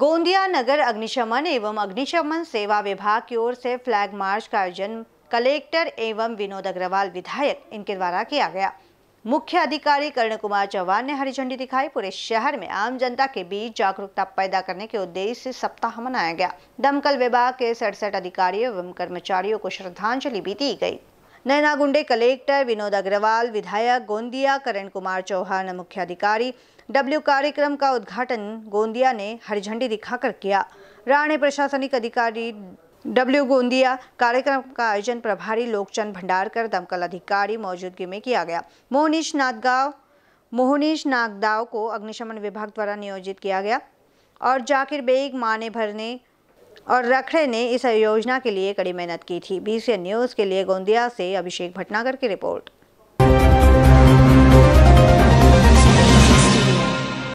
गोंदिया नगर अग्निशमन एवं अग्निशमन सेवा विभाग की ओर से फ्लैग मार्च का आयोजन कलेक्टर एवं विनोद अग्रवाल विधायक इनके द्वारा किया गया मुख्य अधिकारी कर्ण कुमार चौहान ने हरी झंडी दिखाई पूरे शहर में आम जनता के बीच जागरूकता पैदा करने के उद्देश्य से सप्ताह मनाया गया दमकल विभाग के सड़सठ अधिकारियों एवं कर्मचारियों को श्रद्धांजलि भी दी गई नैना गुंडे कलेक्टर विनोद अग्रवाल विधायक गोंदिया करण कुमार चौहान मुख्य अधिकारी डब्ल्यू कार्यक्रम का उद्घाटन गोंदिया ने हरी झंडी दिखाकर किया राणे प्रशासनिक अधिकारी डब्ल्यू गोंदिया कार्यक्रम का आयोजन प्रभारी लोकचंद भंडारकर दमकल अधिकारी मौजूदगी में किया गया मोहनीश नागदाव मोहनीश नागदाव को अग्निशमन विभाग द्वारा नियोजित किया गया और जाकिर बेग माने भरने और रखड़े ने इस योजना के लिए कड़ी मेहनत की थी बीसीएन न्यूज़ के लिए गोंदिया से अभिषेक भटनागर की रिपोर्ट